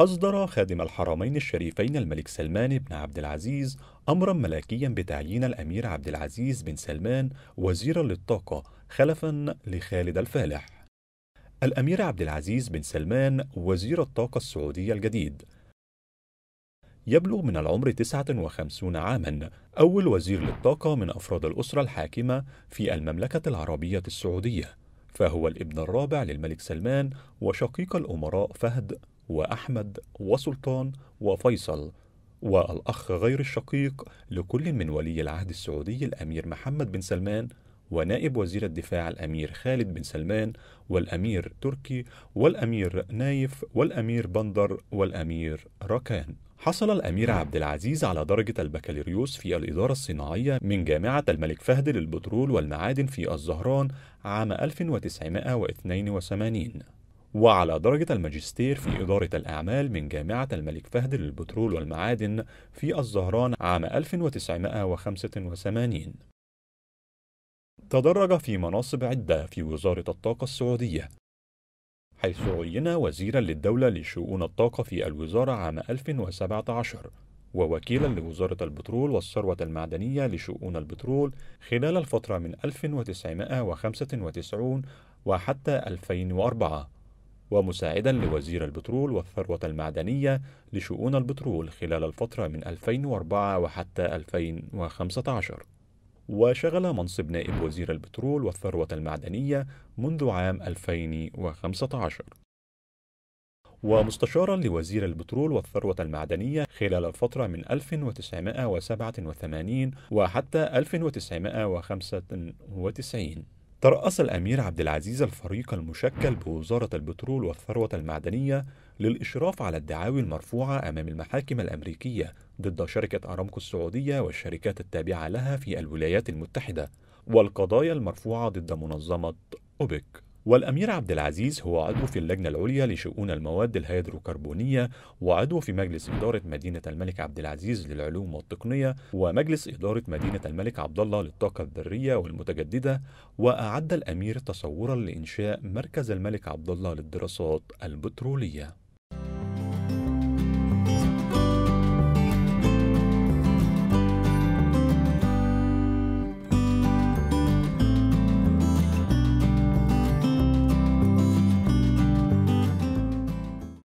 أصدر خادم الحرمين الشريفين الملك سلمان بن عبد العزيز أمرا ملكيا بتعيين الأمير عبد العزيز بن سلمان وزيرا للطاقة خلفا لخالد الفالح. الأمير عبد العزيز بن سلمان وزير الطاقة السعودية الجديد. يبلغ من العمر 59 عاما، أول وزير للطاقة من أفراد الأسرة الحاكمة في المملكة العربية السعودية، فهو الابن الرابع للملك سلمان وشقيق الأمراء فهد وأحمد وسلطان وفيصل والأخ غير الشقيق لكل من ولي العهد السعودي الأمير محمد بن سلمان ونائب وزير الدفاع الأمير خالد بن سلمان والأمير تركي والأمير نايف والأمير بندر والأمير ركان حصل الأمير عبد العزيز على درجة البكالوريوس في الإدارة الصناعية من جامعة الملك فهد للبترول والمعادن في الزهران عام 1982 وعلى درجة الماجستير في إدارة الأعمال من جامعة الملك فهد للبترول والمعادن في الزهران عام 1985 تدرج في مناصب عدة في وزارة الطاقة السعودية حيث عين وزيرا للدولة لشؤون الطاقة في الوزارة عام 2017 ووكيلا لوزارة البترول والثروة المعدنية لشؤون البترول خلال الفترة من 1995 وحتى 2004 ومساعدا لوزير البترول والثروة المعدنية لشؤون البترول خلال الفترة من 2004 وحتى 2015 وشغل منصب نائب وزير البترول والثروة المعدنية منذ عام 2015 ومستشارا لوزير البترول والثروة المعدنية خلال الفترة من 1987 وحتى 1995 ترأس الأمير عبد العزيز الفريق المشكل بوزارة البترول والثروة المعدنية للإشراف على الدعاوي المرفوعة أمام المحاكم الأمريكية ضد شركة أرامكو السعودية والشركات التابعة لها في الولايات المتحدة والقضايا المرفوعة ضد منظمة أوبك والأمير عبد العزيز هو عضو في اللجنة العليا لشؤون المواد الهيدروكربونية وعضو في مجلس إدارة مدينة الملك عبد العزيز للعلوم والتقنية ومجلس إدارة مدينة الملك عبد الله للطاقة الذرية والمتجددة وأعد الأمير تصورا لإنشاء مركز الملك عبد الله للدراسات البترولية